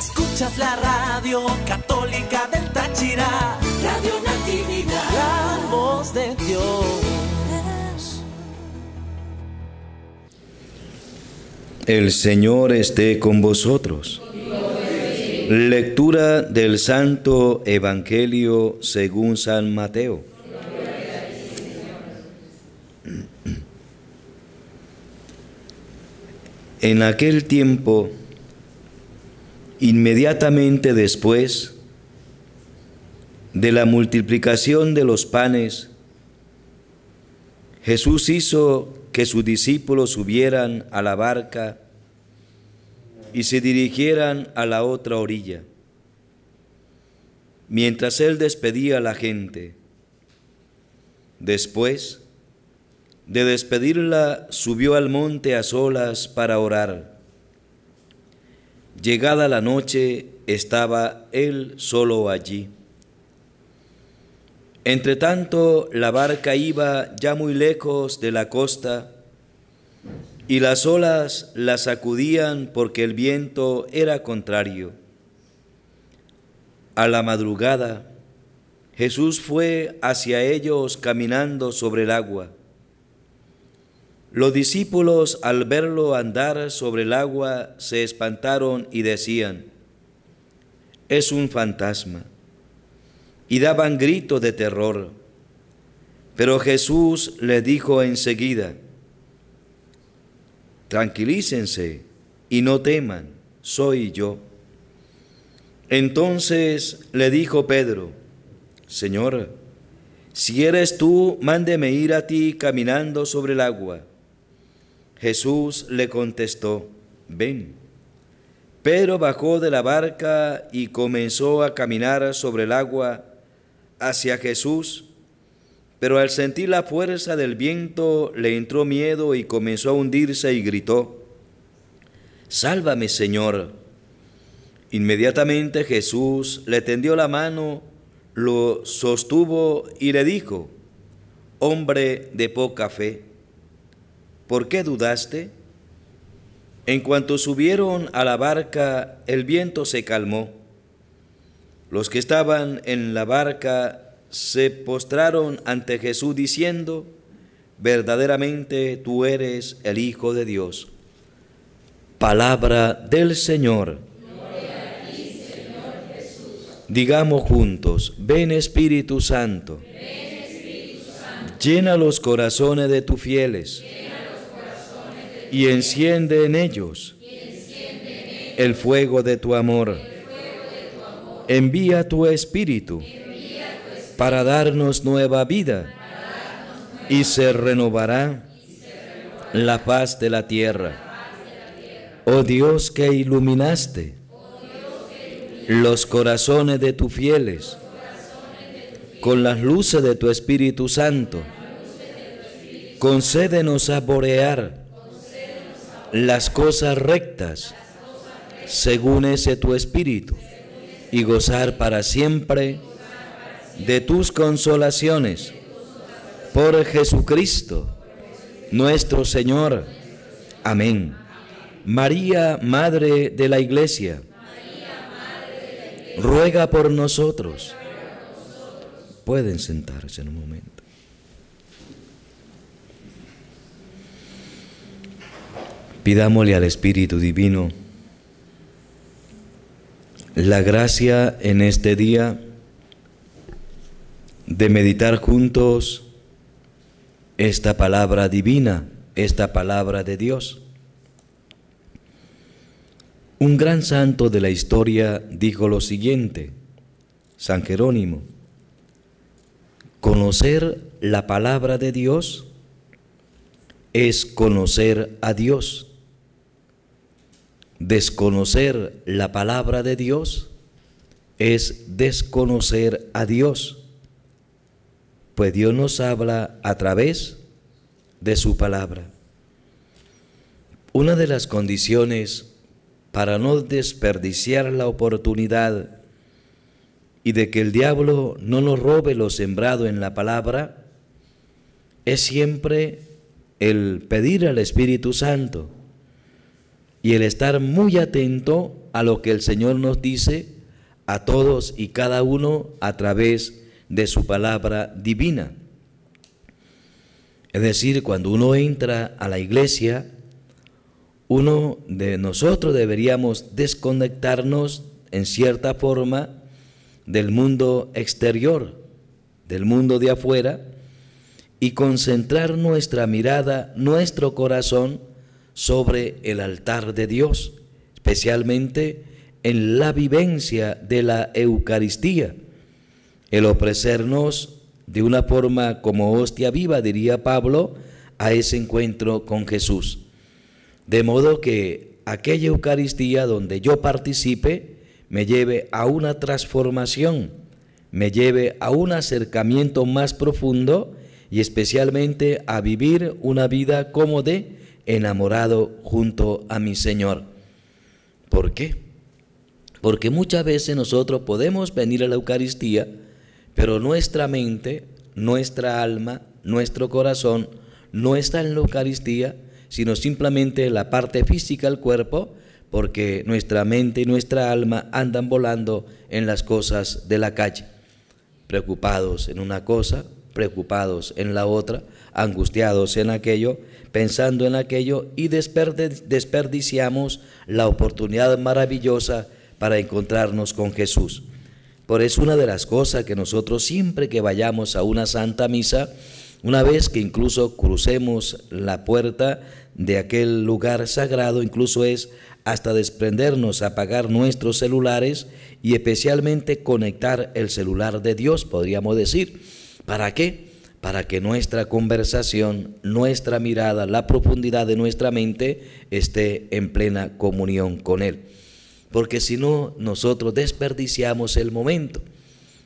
Escuchas la radio católica del Táchira, Radio Natividad, la voz de Dios. El Señor esté con vosotros. Lectura del Santo Evangelio según San Mateo. En aquel tiempo, Inmediatamente después de la multiplicación de los panes, Jesús hizo que sus discípulos subieran a la barca y se dirigieran a la otra orilla. Mientras él despedía a la gente, después de despedirla subió al monte a solas para orar. Llegada la noche estaba él solo allí. Entretanto la barca iba ya muy lejos de la costa y las olas la sacudían porque el viento era contrario. A la madrugada Jesús fue hacia ellos caminando sobre el agua. Los discípulos al verlo andar sobre el agua se espantaron y decían, es un fantasma, y daban gritos de terror. Pero Jesús le dijo enseguida, tranquilícense y no teman, soy yo. Entonces le dijo Pedro, Señor, si eres tú, mándeme ir a ti caminando sobre el agua. Jesús le contestó, ven. Pedro bajó de la barca y comenzó a caminar sobre el agua hacia Jesús, pero al sentir la fuerza del viento le entró miedo y comenzó a hundirse y gritó, Sálvame Señor. Inmediatamente Jesús le tendió la mano, lo sostuvo y le dijo, Hombre de poca fe ¿por qué dudaste? En cuanto subieron a la barca, el viento se calmó. Los que estaban en la barca se postraron ante Jesús diciendo, verdaderamente tú eres el Hijo de Dios. Palabra del Señor. Gloria a ti, Señor Jesús. Digamos juntos, ven Espíritu Santo, ven Espíritu Santo. llena los corazones de tus fieles y enciende en ellos el fuego de tu amor. Envía tu espíritu para darnos nueva vida y se renovará la paz de la tierra. Oh Dios que iluminaste los corazones de tus fieles con las luces de tu Espíritu Santo, concédenos a borear las cosas rectas según ese tu espíritu y gozar para siempre de tus consolaciones por Jesucristo nuestro Señor. Amén. María, Madre de la Iglesia, ruega por nosotros. Pueden sentarse en un momento. Pidámosle al Espíritu Divino la gracia en este día de meditar juntos esta palabra divina, esta palabra de Dios. Un gran santo de la historia dijo lo siguiente, San Jerónimo, conocer la palabra de Dios es conocer a Dios. Desconocer la palabra de Dios es desconocer a Dios, pues Dios nos habla a través de su palabra. Una de las condiciones para no desperdiciar la oportunidad y de que el diablo no nos robe lo sembrado en la palabra, es siempre el pedir al Espíritu Santo y el estar muy atento a lo que el Señor nos dice a todos y cada uno a través de su palabra divina. Es decir, cuando uno entra a la iglesia, uno de nosotros deberíamos desconectarnos en cierta forma del mundo exterior, del mundo de afuera, y concentrar nuestra mirada, nuestro corazón, sobre el altar de Dios, especialmente en la vivencia de la Eucaristía. El ofrecernos de una forma como hostia viva, diría Pablo, a ese encuentro con Jesús. De modo que aquella Eucaristía donde yo participe me lleve a una transformación, me lleve a un acercamiento más profundo y especialmente a vivir una vida como de enamorado junto a mi Señor. ¿Por qué? Porque muchas veces nosotros podemos venir a la Eucaristía, pero nuestra mente, nuestra alma, nuestro corazón no está en la Eucaristía, sino simplemente la parte física del cuerpo, porque nuestra mente y nuestra alma andan volando en las cosas de la calle, preocupados en una cosa, preocupados en la otra, angustiados en aquello, pensando en aquello y desperdiciamos la oportunidad maravillosa para encontrarnos con Jesús. Por eso una de las cosas que nosotros siempre que vayamos a una santa misa, una vez que incluso crucemos la puerta de aquel lugar sagrado, incluso es hasta desprendernos, apagar nuestros celulares y especialmente conectar el celular de Dios, podríamos decir ¿Para qué? Para que nuestra conversación, nuestra mirada, la profundidad de nuestra mente esté en plena comunión con Él. Porque si no, nosotros desperdiciamos el momento.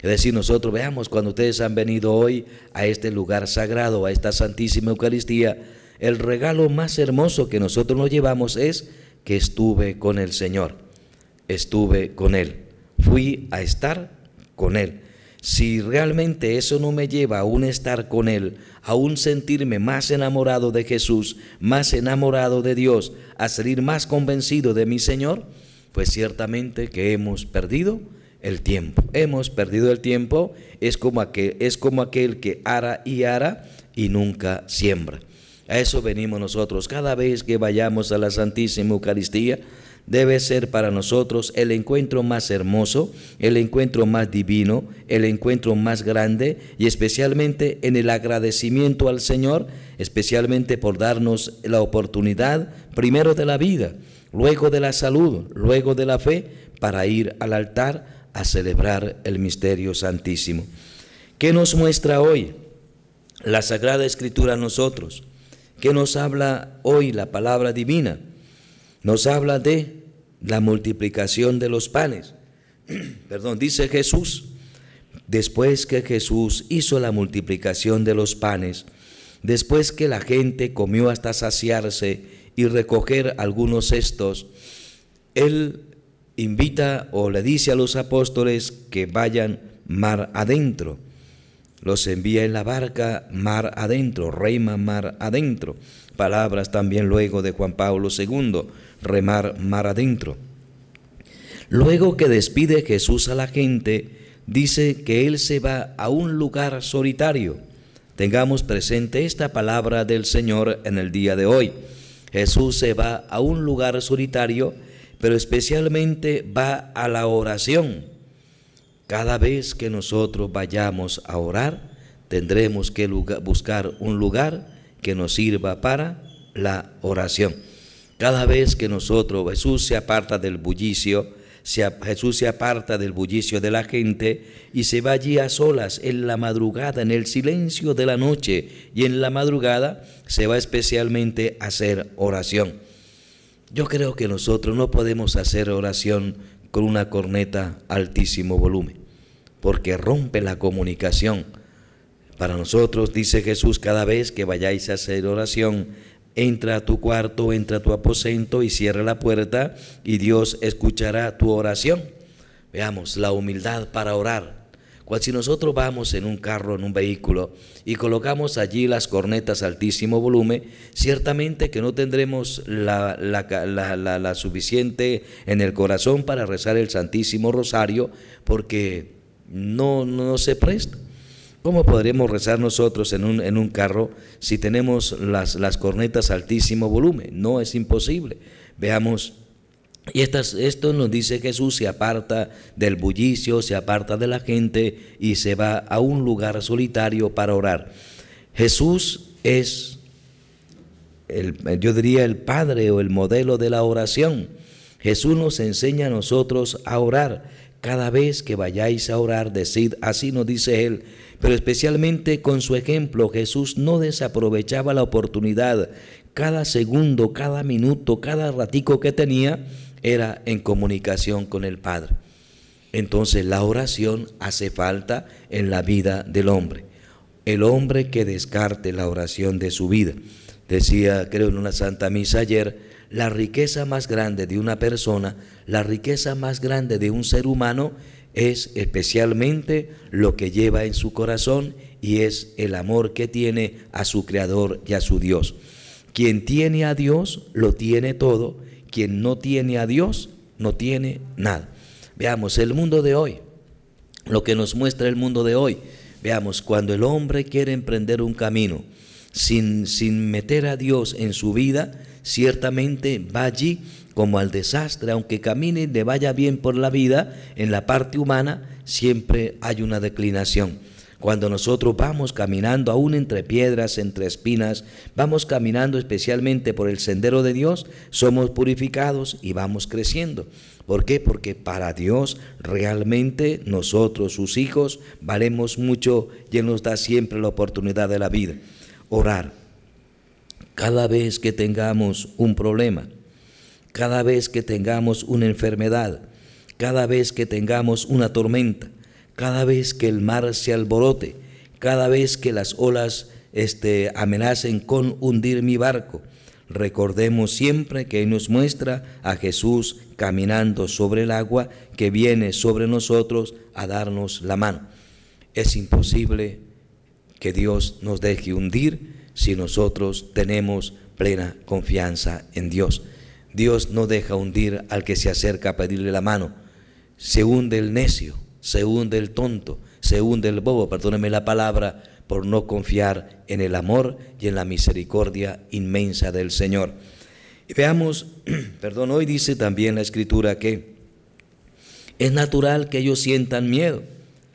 Es decir, nosotros veamos cuando ustedes han venido hoy a este lugar sagrado, a esta Santísima Eucaristía, el regalo más hermoso que nosotros nos llevamos es que estuve con el Señor, estuve con Él, fui a estar con Él si realmente eso no me lleva a un estar con Él, a un sentirme más enamorado de Jesús, más enamorado de Dios, a salir más convencido de mi Señor, pues ciertamente que hemos perdido el tiempo. Hemos perdido el tiempo, es como aquel, es como aquel que ara y ara y nunca siembra. A eso venimos nosotros. Cada vez que vayamos a la Santísima Eucaristía, debe ser para nosotros el encuentro más hermoso, el encuentro más divino, el encuentro más grande y especialmente en el agradecimiento al Señor, especialmente por darnos la oportunidad primero de la vida, luego de la salud, luego de la fe, para ir al altar a celebrar el misterio santísimo. ¿Qué nos muestra hoy la Sagrada Escritura a nosotros? ¿Qué nos habla hoy la palabra divina? nos habla de la multiplicación de los panes. Perdón, dice Jesús, después que Jesús hizo la multiplicación de los panes, después que la gente comió hasta saciarse y recoger algunos cestos, Él invita o le dice a los apóstoles que vayan mar adentro los envía en la barca mar adentro, reima mar adentro. Palabras también luego de Juan Pablo II, remar mar adentro. Luego que despide Jesús a la gente, dice que Él se va a un lugar solitario. Tengamos presente esta palabra del Señor en el día de hoy. Jesús se va a un lugar solitario, pero especialmente va a la oración cada vez que nosotros vayamos a orar, tendremos que buscar un lugar que nos sirva para la oración. Cada vez que nosotros, Jesús se aparta del bullicio, Jesús se aparta del bullicio de la gente y se va allí a solas en la madrugada, en el silencio de la noche y en la madrugada se va especialmente a hacer oración. Yo creo que nosotros no podemos hacer oración con una corneta altísimo volumen porque rompe la comunicación. Para nosotros, dice Jesús, cada vez que vayáis a hacer oración, entra a tu cuarto, entra a tu aposento y cierra la puerta y Dios escuchará tu oración. Veamos, la humildad para orar. Cual si nosotros vamos en un carro, en un vehículo, y colocamos allí las cornetas altísimo volumen, ciertamente que no tendremos la, la suficiente en el corazón para rezar el Santísimo Rosario, porque no, no se presta. ¿Cómo podríamos rezar nosotros en un, en un carro si tenemos las, las cornetas altísimo volumen? No es imposible. Veamos. Y estas, esto nos dice Jesús, se aparta del bullicio, se aparta de la gente y se va a un lugar solitario para orar. Jesús es, el, yo diría, el padre o el modelo de la oración. Jesús nos enseña a nosotros a orar. Cada vez que vayáis a orar, decid, así nos dice Él, pero especialmente con su ejemplo Jesús no desaprovechaba la oportunidad. Cada segundo, cada minuto, cada ratico que tenía era en comunicación con el Padre. Entonces la oración hace falta en la vida del hombre. El hombre que descarte la oración de su vida. Decía, creo en una santa misa ayer, la riqueza más grande de una persona la riqueza más grande de un ser humano es especialmente lo que lleva en su corazón y es el amor que tiene a su Creador y a su Dios. Quien tiene a Dios lo tiene todo, quien no tiene a Dios no tiene nada. Veamos el mundo de hoy, lo que nos muestra el mundo de hoy. Veamos, cuando el hombre quiere emprender un camino sin, sin meter a Dios en su vida, ciertamente va allí como al desastre, aunque camine y le vaya bien por la vida, en la parte humana siempre hay una declinación. Cuando nosotros vamos caminando aún entre piedras, entre espinas, vamos caminando especialmente por el sendero de Dios, somos purificados y vamos creciendo. ¿Por qué? Porque para Dios realmente nosotros, sus hijos, valemos mucho y Él nos da siempre la oportunidad de la vida. Orar. Cada vez que tengamos un problema, cada vez que tengamos una enfermedad, cada vez que tengamos una tormenta, cada vez que el mar se alborote, cada vez que las olas este, amenacen con hundir mi barco. Recordemos siempre que nos muestra a Jesús caminando sobre el agua que viene sobre nosotros a darnos la mano. Es imposible que Dios nos deje hundir si nosotros tenemos plena confianza en Dios. Dios no deja hundir al que se acerca a pedirle la mano. Se hunde el necio, se hunde el tonto, se hunde el bobo, perdóneme la palabra, por no confiar en el amor y en la misericordia inmensa del Señor. Y veamos, perdón, hoy dice también la escritura que es natural que ellos sientan miedo.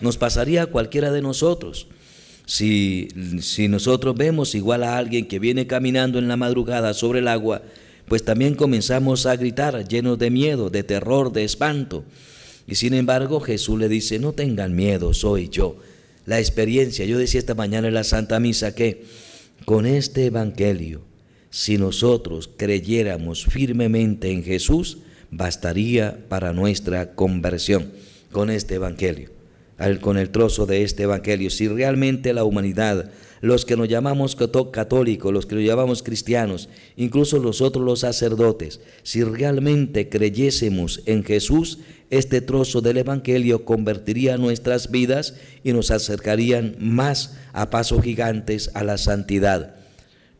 Nos pasaría a cualquiera de nosotros. Si, si nosotros vemos igual a alguien que viene caminando en la madrugada sobre el agua, pues también comenzamos a gritar llenos de miedo, de terror, de espanto. Y sin embargo Jesús le dice, no tengan miedo, soy yo. La experiencia, yo decía esta mañana en la Santa Misa que con este Evangelio, si nosotros creyéramos firmemente en Jesús, bastaría para nuestra conversión con este Evangelio con el trozo de este Evangelio. Si realmente la humanidad, los que nos llamamos católicos, los que nos llamamos cristianos, incluso nosotros los sacerdotes, si realmente creyésemos en Jesús, este trozo del Evangelio convertiría nuestras vidas y nos acercarían más a pasos gigantes a la santidad.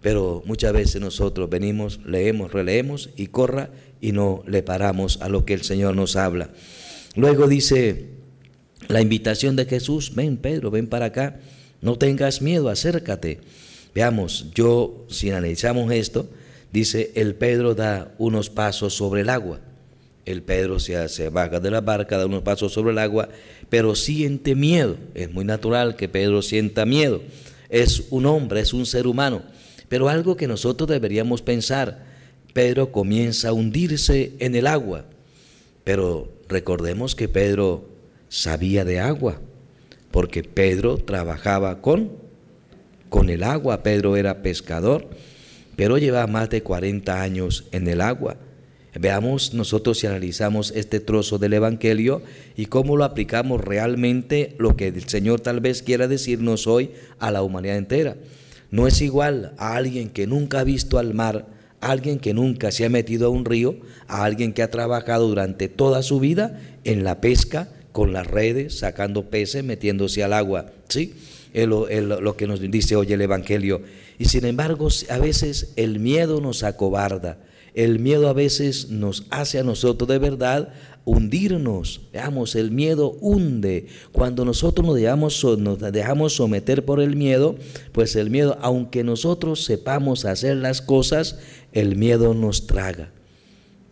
Pero muchas veces nosotros venimos, leemos, releemos y corra y no le paramos a lo que el Señor nos habla. Luego dice la invitación de Jesús, ven Pedro, ven para acá, no tengas miedo, acércate. Veamos, yo, si analizamos esto, dice, el Pedro da unos pasos sobre el agua. El Pedro se, hace, baja de la barca, da unos pasos sobre el agua, pero siente miedo. Es muy natural que Pedro sienta miedo. Es un hombre, es un ser humano. Pero algo que nosotros deberíamos pensar, Pedro comienza a hundirse en el agua. Pero recordemos que Pedro sabía de agua, porque Pedro trabajaba con, con el agua, Pedro era pescador, pero llevaba más de 40 años en el agua. Veamos nosotros si analizamos este trozo del Evangelio y cómo lo aplicamos realmente lo que el Señor tal vez quiera decirnos hoy a la humanidad entera. No es igual a alguien que nunca ha visto al mar, a alguien que nunca se ha metido a un río, a alguien que ha trabajado durante toda su vida en la pesca, con las redes, sacando peces, metiéndose al agua, ¿sí? Es lo, que nos dice hoy el Evangelio. Y sin embargo, a veces el miedo nos acobarda, el miedo a veces nos hace a nosotros de verdad hundirnos. Veamos, el miedo hunde. Cuando nosotros nos dejamos someter por el miedo, pues el miedo, aunque nosotros sepamos hacer las cosas, el miedo nos traga.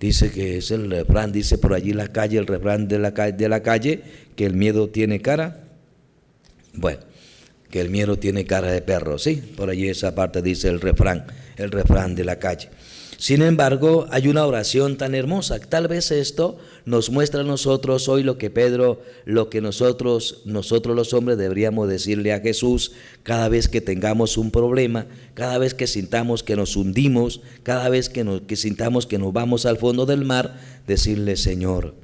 Dice que es el refrán, dice por allí la calle, el refrán de la, calle, de la calle, que el miedo tiene cara. Bueno, que el miedo tiene cara de perro, sí, por allí esa parte dice el refrán, el refrán de la calle. Sin embargo, hay una oración tan hermosa. Tal vez esto nos muestra a nosotros hoy lo que Pedro, lo que nosotros, nosotros los hombres deberíamos decirle a Jesús cada vez que tengamos un problema, cada vez que sintamos que nos hundimos, cada vez que, nos, que sintamos que nos vamos al fondo del mar, decirle, Señor,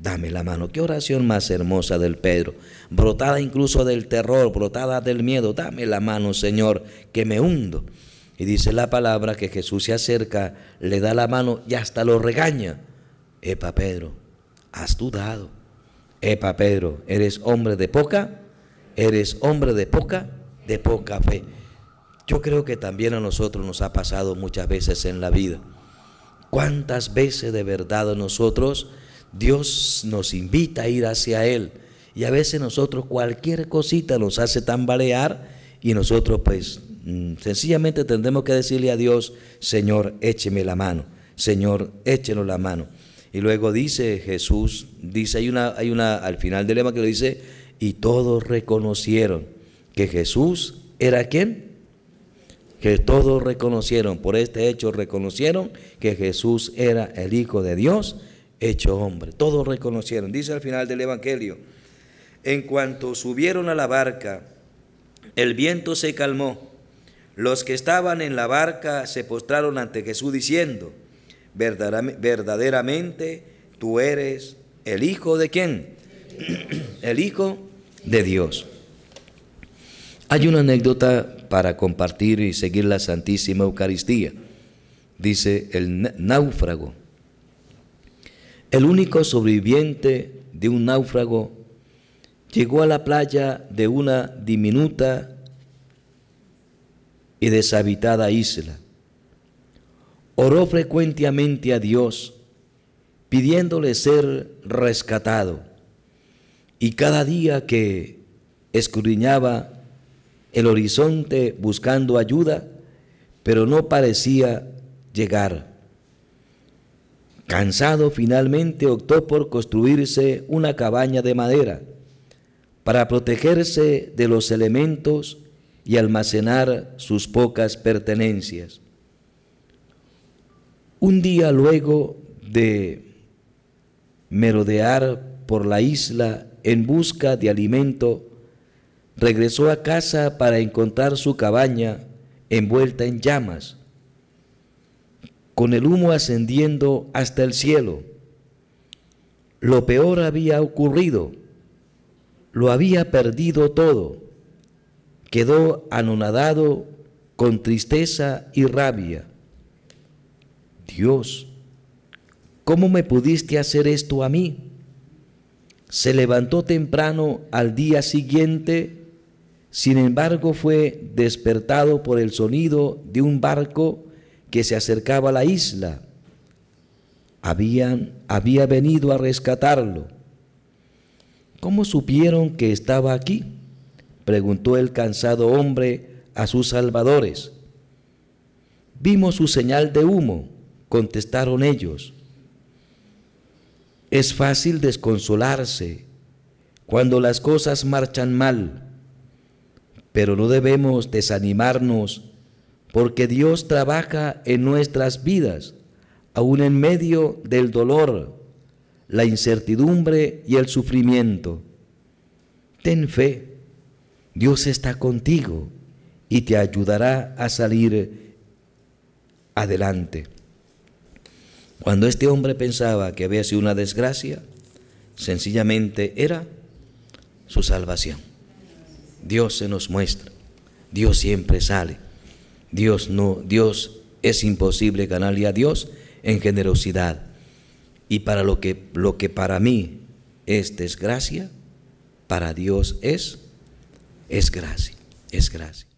dame la mano. Qué oración más hermosa del Pedro, brotada incluso del terror, brotada del miedo, dame la mano, Señor, que me hundo. Y dice la palabra que Jesús se acerca, le da la mano y hasta lo regaña. Epa, Pedro, has dudado. Epa, Pedro, eres hombre de poca, eres hombre de poca, de poca fe. Yo creo que también a nosotros nos ha pasado muchas veces en la vida. ¿Cuántas veces de verdad a nosotros Dios nos invita a ir hacia Él? Y a veces nosotros cualquier cosita nos hace tambalear y nosotros pues Mm, sencillamente tendremos que decirle a Dios, Señor, écheme la mano, Señor, échenos la mano. Y luego dice Jesús, dice, hay una, hay una, al final del lema que lo dice, y todos reconocieron que Jesús era quien Que todos reconocieron, por este hecho reconocieron que Jesús era el Hijo de Dios hecho hombre. Todos reconocieron, dice al final del Evangelio, en cuanto subieron a la barca, el viento se calmó los que estaban en la barca se postraron ante Jesús diciendo, verdaderamente tú eres el hijo de quién? El hijo de Dios. Hay una anécdota para compartir y seguir la Santísima Eucaristía. Dice el náufrago. El único sobreviviente de un náufrago llegó a la playa de una diminuta y deshabitada isla. Oró frecuentemente a Dios pidiéndole ser rescatado. Y cada día que escudriñaba el horizonte buscando ayuda, pero no parecía llegar. Cansado finalmente optó por construirse una cabaña de madera para protegerse de los elementos y almacenar sus pocas pertenencias. Un día luego de merodear por la isla en busca de alimento, regresó a casa para encontrar su cabaña envuelta en llamas, con el humo ascendiendo hasta el cielo. Lo peor había ocurrido, lo había perdido todo quedó anonadado con tristeza y rabia. Dios, ¿cómo me pudiste hacer esto a mí? Se levantó temprano al día siguiente, sin embargo fue despertado por el sonido de un barco que se acercaba a la isla. Habían, había venido a rescatarlo. ¿Cómo supieron que estaba aquí? preguntó el cansado hombre a sus salvadores. Vimos su señal de humo, contestaron ellos. Es fácil desconsolarse cuando las cosas marchan mal, pero no debemos desanimarnos porque Dios trabaja en nuestras vidas, aún en medio del dolor, la incertidumbre y el sufrimiento. Ten fe Dios está contigo y te ayudará a salir adelante. Cuando este hombre pensaba que había sido una desgracia, sencillamente era su salvación. Dios se nos muestra, Dios siempre sale. Dios no, Dios es imposible ganarle a Dios en generosidad. Y para lo que, lo que para mí es desgracia, para Dios es es gracia, es gracia.